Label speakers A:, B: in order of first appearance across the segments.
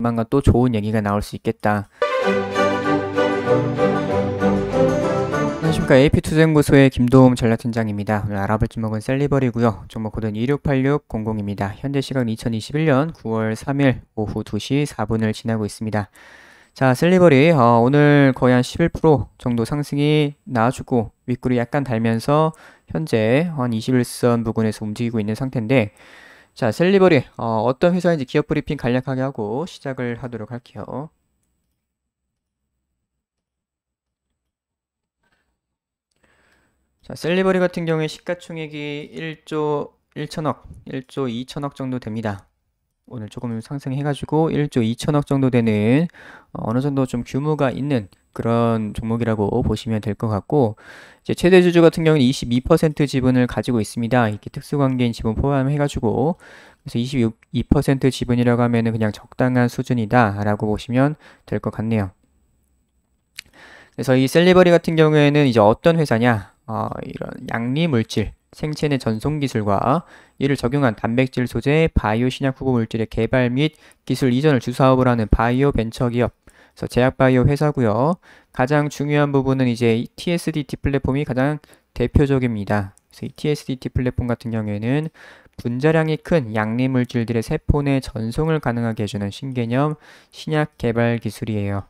A: 조만간 또 좋은 얘기가 나올 수 있겠다. 안녕하십니까 AP투자연구소의 김도움 전략팀장입니다. 오늘 알아볼 종목은 셀리버리고요. 종목 코드는 268600입니다. 현재시간 2021년 9월 3일 오후 2시 4분을 지나고 있습니다. 자, 셀리버리 어, 오늘 거의 한 11% 정도 상승이 나와주고 윗구리 약간 달면서 현재 한 21선 부근에서 움직이고 있는 상태인데 자, 셀리버리 어, 떤 회사인지 기업 브리핑 간략하게 하고 시작을 하도록 할게요. 자, 셀리버리 같은 경우에 시가총액이 1조 1천억, 1조 2천억 정도 됩니다. 오늘 조금 상승해가지고 1조 2천억 정도 되는 어, 어느 정도 좀 규모가 있는 그런 종목이라고 보시면 될 것 같고 이제 최대 주주 같은 경우는 22% 지분을 가지고 있습니다. 이렇게 특수관계인 지분 포함해가지고 그래서 22% 지분이라고 하면은 그냥 적당한 수준이다라고 보시면 될 것 같네요. 그래서 이 셀리버리 같은 경우에는 이제 어떤 회사냐 어, 이런 양리 물질 생체내 전송 기술과 이를 적용한 단백질 소재, 바이오 신약 후보 물질의 개발 및 기술 이전을 주사업을 하는 바이오 벤처 기업, 그래서 제약바이오 회사고요. 가장 중요한 부분은 이제 TSDT 플랫폼이 가장 대표적입니다. 그래서 이 TSDT 플랫폼 같은 경우에는 분자량이 큰 양리 물질들의 세포 내 전송을 가능하게 해주는 신개념 신약 개발 기술이에요.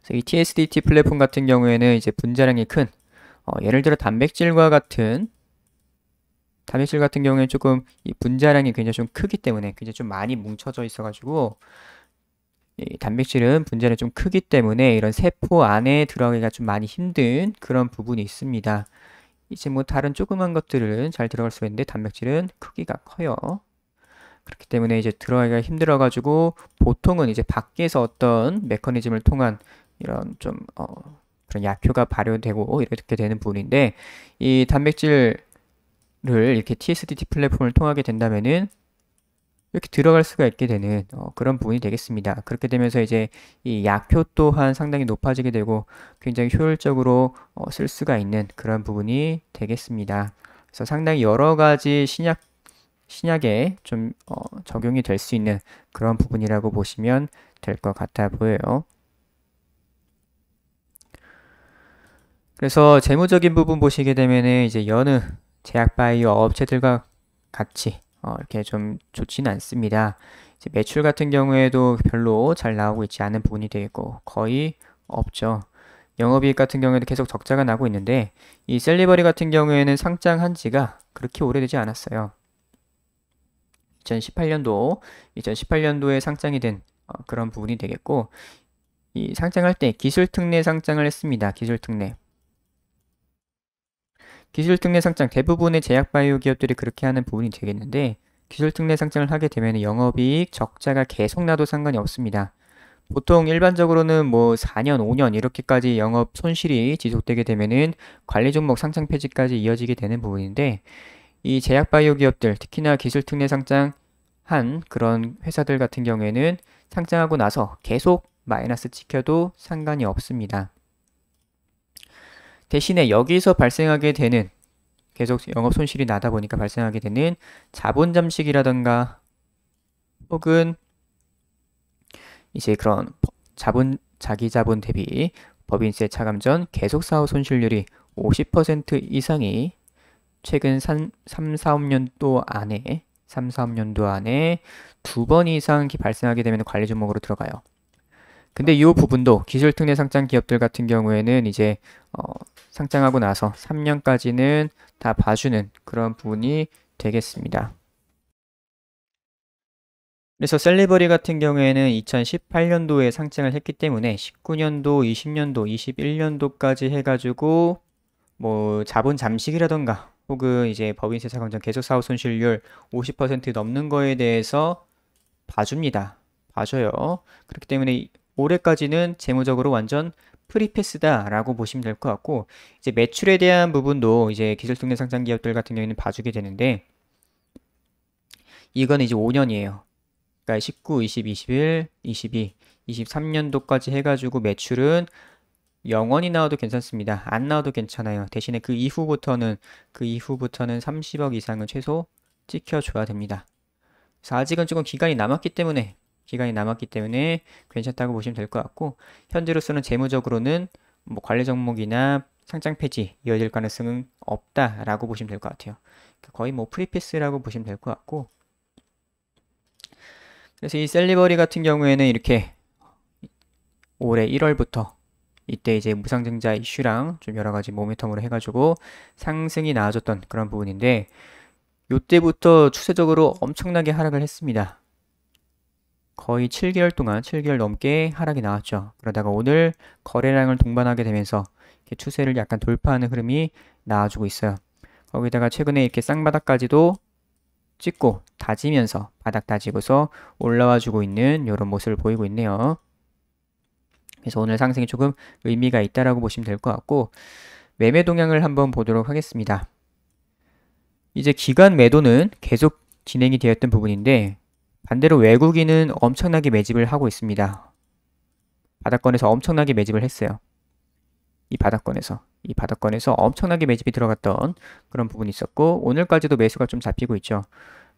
A: 그래서 이 TSDT 플랫폼 같은 경우에는 이제 분자량이 큰 어, 예를 들어 단백질과 같은 단백질 같은 경우에는 조금 이 분자량이 굉장히 좀 크기 때문에 굉장히 좀 많이 뭉쳐져 있어가지고 이 단백질은 분자는 좀 크기 때문에 이런 세포 안에 들어가기가 좀 많이 힘든 그런 부분이 있습니다. 이제 뭐 다른 조그만 것들은 잘 들어갈 수 있는데 단백질은 크기가 커요. 그렇기 때문에 이제 들어가기가 힘들어가지고 보통은 이제 밖에서 어떤 메커니즘을 통한 이런 좀 어, 그런 약효가 발효되고 이렇게 되는 부분인데 이 단백질을 이렇게 TSDT 플랫폼을 통하게 된다면은 이렇게 들어갈 수가 있게 되는 어, 그런 부분이 되겠습니다. 그렇게 되면서 이제 이 약효 또한 상당히 높아지게 되고 굉장히 효율적으로 어, 쓸 수가 있는 그런 부분이 되겠습니다. 그래서 상당히 여러 가지 신약 신약에 좀 어, 적용이 될 수 있는 그런 부분이라고 보시면 될 것 같아 보여요. 그래서 재무적인 부분 보시게 되면은 이제 여느 제약 바이오 업체들과 같이 어, 이렇게 좀 좋지는 않습니다. 매출 같은 경우에도 별로 잘 나오고 있지 않은 부분이 되고 거의 없죠. 영업이익 같은 경우에도 계속 적자가 나고 있는데 이 셀리버리 같은 경우에는 상장한 지가 그렇게 오래되지 않았어요. 2018년도, 2018년도에 상장이 된 어, 그런 부분이 되겠고 이 상장할 때 기술특례 상장을 했습니다. 기술특례. 기술특례 상장 대부분의 제약바이오 기업들이 그렇게 하는 부분이 되겠는데 기술특례 상장을 하게 되면 영업이익 적자가 계속 나도 상관이 없습니다. 보통 일반적으로는 뭐 4년, 5년 이렇게까지 영업 손실이 지속되게 되면은 관리 종목 상장 폐지까지 이어지게 되는 부분인데 이 제약 바이오 기업들 특히나 기술 특례 상장 한 그런 회사들 같은 경우에는 상장하고 나서 계속 마이너스 찍혀도 상관이 없습니다. 대신에 여기서 발생하게 되는 계속 영업 손실이 나다 보니까 발생하게 되는 자본 잠식이라든가 혹은 이제 그런 자본 자기 자본 대비 법인세 차감 전 계속 사후 손실률이 50% 이상이 최근 3, 3 4, 5년도 안에 3, 4, 5년도 안에 두 번 이상 발생하게 되면 관리 종목으로 들어가요. 근데 이 부분도 기술특례 상장 기업들 같은 경우에는 이제 어, 상장하고 나서 3년까지는 다 봐주는 그런 부분이 되겠습니다. 그래서 셀리버리 같은 경우에는 2018년도에 상장을 했기 때문에 19년도, 20년도, 21년도까지 해가지고 뭐 자본 잠식이라던가 혹은 이제 법인세 사건전 계속 사후 손실률 50% 넘는 거에 대해서 봐줍니다. 봐줘요. 그렇기 때문에 올해까지는 재무적으로 완전 프리패스다라고 보시면 될 것 같고 이제 매출에 대한 부분도 이제 기술통제 상장 기업들 같은 경우에는 봐주게 되는데 이건 이제 5년이에요. 그러니까 19, 20, 21, 22, 23년도까지 해가지고 매출은 영원히 나와도 괜찮습니다. 안 나와도 괜찮아요. 대신에 그 이후부터는 그 이후부터는 30억 이상은 최소 찍혀줘야 됩니다. 그래서 아직은 조금 기간이 남았기 때문에 기간이 남았기 때문에 괜찮다고 보시면 될 것 같고 현재로서는 재무적으로는 뭐 관리 종목이나 상장 폐지 이어질 가능성은 없다라고 보시면 될 것 같아요. 그러니까 거의 뭐 프리패스라고 보시면 될 것 같고 그래서 이 셀리버리 같은 경우에는 이렇게 올해 1월부터 이때 이제 무상증자 이슈랑 좀 여러 가지 모멘텀으로 해가지고 상승이 나아졌던 그런 부분인데 요때부터 추세적으로 엄청나게 하락을 했습니다. 거의 7개월 동안 7개월 넘게 하락이 나왔죠. 그러다가 오늘 거래량을 동반하게 되면서 추세를 약간 돌파하는 흐름이 나와주고 있어요. 거기다가 최근에 이렇게 쌍바닥까지도 찍고 다지면서 바닥 다지고서 올라와 주고 있는 이런 모습을 보이고 있네요. 그래서 오늘 상승이 조금 의미가 있다라고 보시면 될 것 같고 매매 동향을 한번 보도록 하겠습니다. 이제 기간 매도는 계속 진행이 되었던 부분인데 반대로 외국인은 엄청나게 매집을 하고 있습니다. 바닷권에서 엄청나게 매집을 했어요. 이바닷권에서이 바닥권에서 엄청나게 매집이 들어갔던 그런 부분이 있었고 오늘까지도 매수가 좀 잡히고 있죠.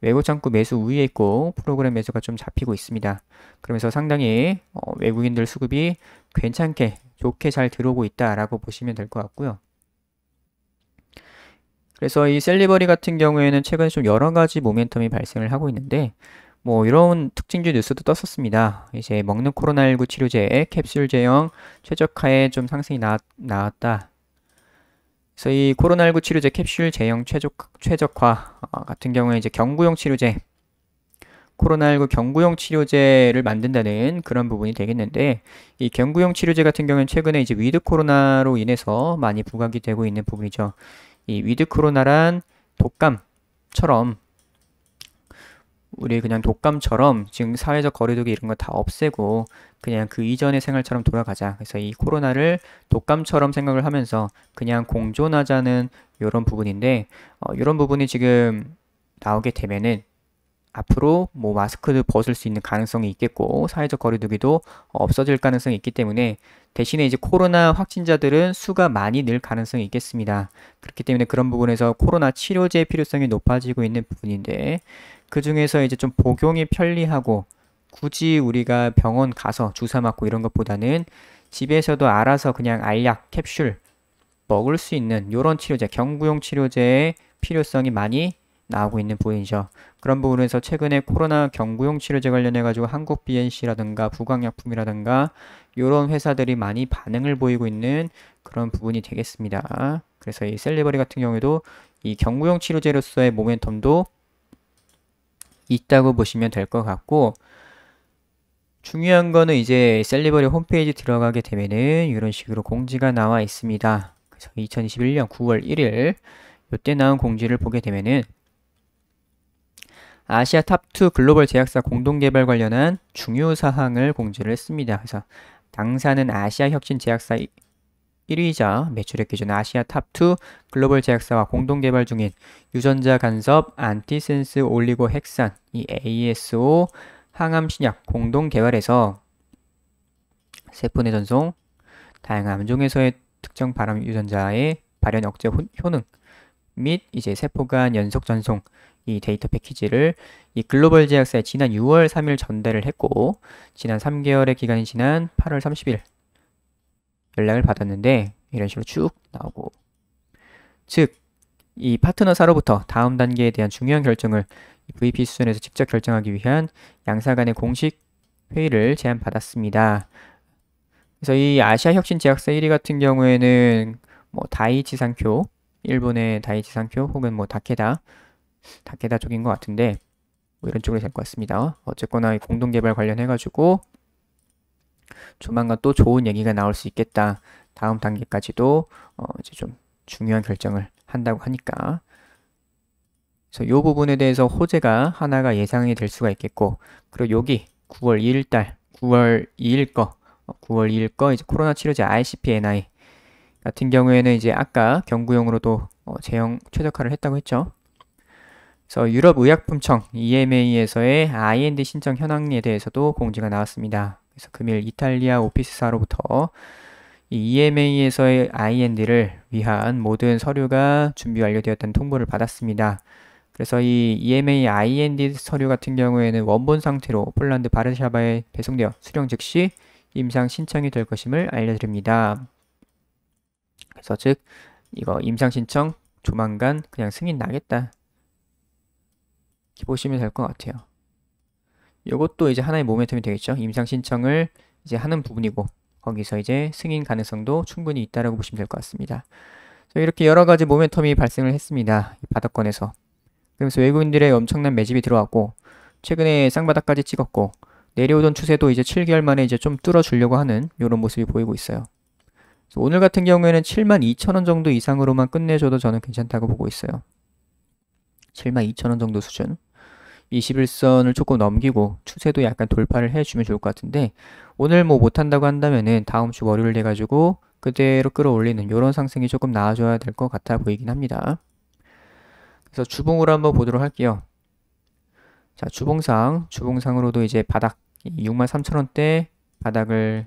A: 외국 창구 매수 우위에 있고 프로그램 매수가 좀 잡히고 있습니다. 그러면서 상당히 어, 외국인들 수급이 괜찮게 좋게 잘 들어오고 있다라고 보시면 될 것 같고요. 그래서 이 셀리버리 같은 경우에는 최근 에좀 여러 가지 모멘텀이 발생을 하고 있는데 뭐 이런 특징주 뉴스도 떴었습니다. 이제 먹는 코로나19 치료제의 캡슐 제형 최적화에 좀 상승이 나, 나왔다. 그래서 이 코로나19 치료제 캡슐 제형 최적, 최적화 어, 같은 경우에 이제 경구용 치료제 코로나19 경구용 치료제를 만든다는 그런 부분이 되겠는데 이 경구용 치료제 같은 경우는 최근에 이제 위드 코로나로 인해서 많이 부각이 되고 있는 부분이죠. 이 위드 코로나란 독감처럼 우리 그냥 독감처럼 지금 사회적 거리두기 이런 거 다 없애고 그냥 그 이전의 생활처럼 돌아가자. 그래서 이 코로나를 독감처럼 생각을 하면서 그냥 공존하자는 이런 부분인데 어, 이런 부분이 지금 나오게 되면은 앞으로 뭐 마스크를 벗을 수 있는 가능성이 있겠고 사회적 거리두기도 없어질 가능성이 있기 때문에 대신에 이제 코로나 확진자들은 수가 많이 늘 가능성이 있겠습니다. 그렇기 때문에 그런 부분에서 코로나 치료제의 필요성이 높아지고 있는 부분인데 그 중에서 이제 좀 복용이 편리하고 굳이 우리가 병원 가서 주사 맞고 이런 것보다는 집에서도 알아서 그냥 알약 캡슐 먹을 수 있는 이런 치료제, 경구용 치료제의 필요성이 많이 나오고 있는 부분이죠. 그런 부분에서 최근에 코로나 경구용 치료제 관련해 가지고 한국 BNC라든가 부강약품이라든가 이런 회사들이 많이 반응을 보이고 있는 그런 부분이 되겠습니다. 그래서 이 셀리버리 같은 경우에도 이 경구용 치료제로서의 모멘텀도 있다고 보시면 될 것 같고 중요한 거는 이제 셀리버리 홈페이지 들어가게 되면은 이런 식으로 공지가 나와 있습니다. 그래서 2021년 9월 1일 이때 나온 공지를 보게 되면은 아시아 탑2 글로벌 제약사 공동 개발 관련한 중요 사항을 공지를 했습니다. 그래서 당사는 아시아 혁신 제약사 1위자 매출액 기준 아시아 탑2 글로벌 제약사와 공동 개발 중인 유전자 간섭 안티센스 올리고 핵산 이 ASO 항암 신약 공동 개발에서 세포 내전송 다양한 암종에서의 특정 발암 유전자의 발현 억제 효능 및 이제 세포 간 연속 전송 이 데이터 패키지를 이 글로벌 제약사에 지난 6월 3일 전달을 했고 지난 3개월의 기간이 지난 8월 30일 연락을 받았는데 이런 식으로 쭉 나오고 즉 이 파트너사로부터 다음 단계에 대한 중요한 결정을 VP 수준에서 직접 결정하기 위한 양사 간의 공식 회의를 제안받았습니다. 그래서 이 아시아 혁신 제약사 1위 같은 경우에는 뭐 다이치상표 일본의 다이치 상표 혹은 뭐 다케다 다케다 쪽인 것 같은데 뭐 이런 쪽으로 될 것 같습니다. 어쨌거나 공동 개발 관련해 가지고 조만간 또 좋은 얘기가 나올 수 있겠다. 다음 단계까지도 어 이제 좀 중요한 결정을 한다고 하니까 그래서 이 부분에 대해서 호재가 하나가 예상이 될 수가 있겠고 그리고 여기 9월 2일 달 9월 2일 거 9월 어, 2일 거 이제 코로나 치료제 ICP-NI 같은 경우에는 이제 아까 경구용으로도 어, 제형 최적화를 했다고 했죠. 그래서 유럽의약품청 EMA에서의 IND 신청 현황에 대해서도 공지가 나왔습니다. 그래서 금일 이탈리아 오피스사로부터 이 EMA에서의 IND를 위한 모든 서류가 준비 완료되었다는 통보를 받았습니다. 그래서 이 EMA IND 서류 같은 경우에는 원본 상태로 폴란드 바르샤바에 배송되어 수령 즉시 임상 신청이 될 것임을 알려드립니다. 그래서 즉 이거 임상 신청 조만간 그냥 승인 나겠다. 이렇게 보시면 될 것 같아요. 요것도 이제 하나의 모멘텀이 되겠죠. 임상 신청을 이제 하는 부분이고 거기서 이제 승인 가능성도 충분히 있다라고 보시면 될 것 같습니다. 이렇게 여러 가지 모멘텀이 발생을 했습니다. 바닥권에서. 그래서 외국인들의 엄청난 매집이 들어왔고 최근에 쌍바닥까지 찍었고 내려오던 추세도 이제 7개월 만에 이제 좀 뚫어주려고 하는 이런 모습이 보이고 있어요. 오늘 같은 경우에는 72,000원 정도 이상으로만 끝내줘도 저는 괜찮다고 보고 있어요. 72,000원 정도 수준. 21선을 조금 넘기고 추세도 약간 돌파를 해주면 좋을 것 같은데 오늘 뭐 못한다고 한다면은 다음 주 월요일 돼가지고 그대로 끌어올리는 이런 상승이 조금 나아져야될 것 같아 보이긴 합니다. 그래서 주봉으로 한번 보도록 할게요. 자 주봉상 주봉상으로도 이제 바닥 63,000원대 바닥을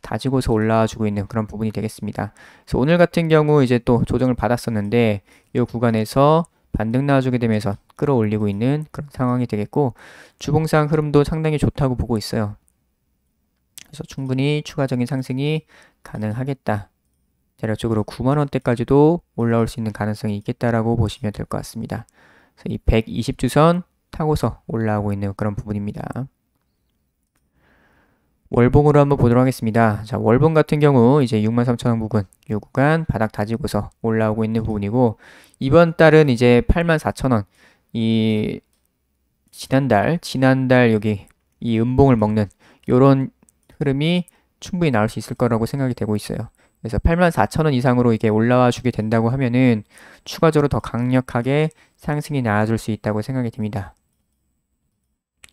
A: 다지고서 올라주고 와 있는 그런 부분이 되겠습니다. 그래서 오늘 같은 경우 이제 또 조정을 받았었는데 이 구간에서 반등 나와주게 되면서 끌어올리고 있는 그런 상황이 되겠고 주봉상 흐름도 상당히 좋다고 보고 있어요. 그래서 충분히 추가적인 상승이 가능하겠다. 대략적으로 9만원대까지도 올라올 수 있는 가능성이 있겠다라고 보시면 될 것 같습니다. 그래서 이 120주선 타고서 올라오고 있는 그런 부분입니다. 월봉으로 한번 보도록 하겠습니다. 자, 월봉 같은 경우 이제 63,000원 부근 요 구간 바닥 다지고서 올라오고 있는 부분이고 이번 달은 이제 84,000원 이 지난달 지난달 여기 이 음봉을 먹는 요런 흐름이 충분히 나올 수 있을 거라고 생각이 되고 있어요. 그래서 84,000원 이상으로 이게 올라와 주게 된다고 하면은 추가적으로 더 강력하게 상승이 나와줄 수 있다고 생각이 듭니다.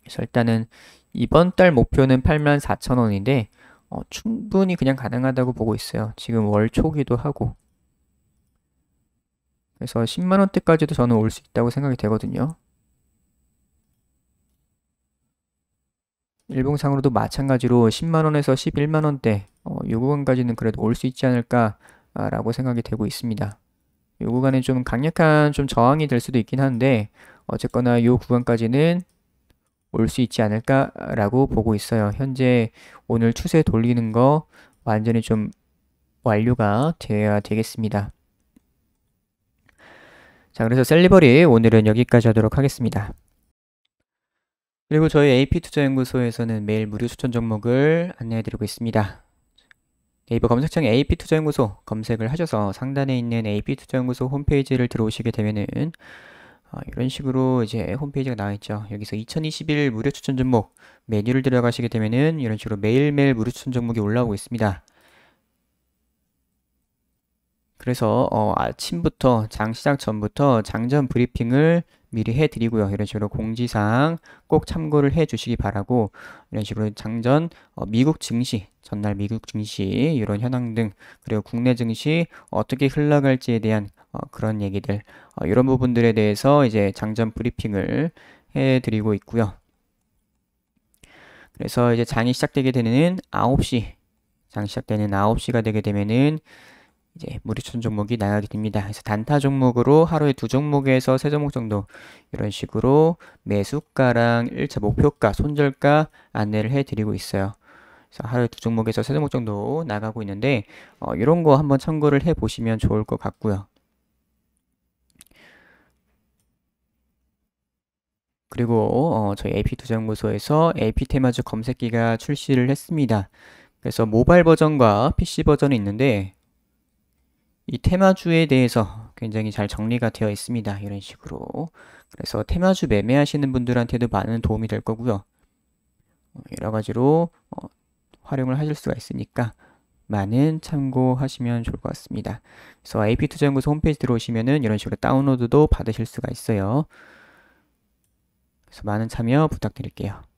A: 그래서 일단은 이번 달 목표는 8만 4천 원인데 어, 충분히 그냥 가능하다고 보고 있어요. 지금 월 초기도 하고. 그래서 10만 원대까지도 저는 올 수 있다고 생각이 되거든요. 일봉상으로도 마찬가지로 10만 원에서 11만 원대 어, 요구간까지는 그래도 올 수 있지 않을까라고 아, 생각이 되고 있습니다. 요 구간에 좀 강력한 좀 저항이 될 수도 있긴 한데 어쨌거나 요 구간까지는 올수 있지 않을까라고 보고 있어요. 현재 오늘 추세 돌리는 거 완전히 좀 완료가 돼야 되겠습니다. 자, 그래서 셀리버리 오늘은 여기까지 하도록 하겠습니다. 그리고 저희 AP투자연구소에서는 매일 무료 추천 종목을 안내해드리고 있습니다. 네이버 검색창에 AP투자연구소 검색을 하셔서 상단에 있는 AP투자연구소 홈페이지를 들어오시게 되면은 아, 이런 식으로 이제 홈페이지가 나와 있죠. 여기서 2021 무료 추천 종목 메뉴를 들어가시게 되면은 이런 식으로 매일매일 무료 추천 종목이 올라오고 있습니다. 그래서 어, 아침부터 장 시작 전부터 장전 브리핑을 미리 해드리고요. 이런 식으로 공지사항 꼭 참고를 해주시기 바라고 이런 식으로 장전 어, 미국 증시 전날 미국 증시 이런 현황 등 그리고 국내 증시 어떻게 흘러갈지에 대한 어, 그런 얘기들 어, 이런 부분들에 대해서 이제 장전 브리핑을 해드리고 있고요. 그래서 이제 장이 시작되게 되는 9시 장 시작되는 9시가 되게 되면은 이제 무리천 종목이 나가게 됩니다. 그래서 단타 종목으로 하루에 두 종목에서 세 종목 정도 이런 식으로 매수가랑 1차 목표가, 손절가 안내를 해드리고 있어요. 그래서 하루에 두 종목에서 세 종목 정도 나가고 있는데 어, 이런 거 한번 참고를 해보시면 좋을 것 같고요. 그리고 어, 저희 AP투자연구소에서 AP 테마주 검색기가 출시를 했습니다. 그래서 모바일 버전과 PC 버전이 있는데 이 테마주에 대해서 굉장히 잘 정리가 되어 있습니다. 이런 식으로. 그래서 테마주 매매하시는 분들한테도 많은 도움이 될 거고요. 어, 여러 가지로 어, 활용을 하실 수가 있으니까 많은 참고하시면 좋을 것 같습니다. 그래서 AP투자연구소 홈페이지 들어오시면은 이런 식으로 다운로드도 받으실 수가 있어요. 그래서 많은 참여 부탁드릴게요.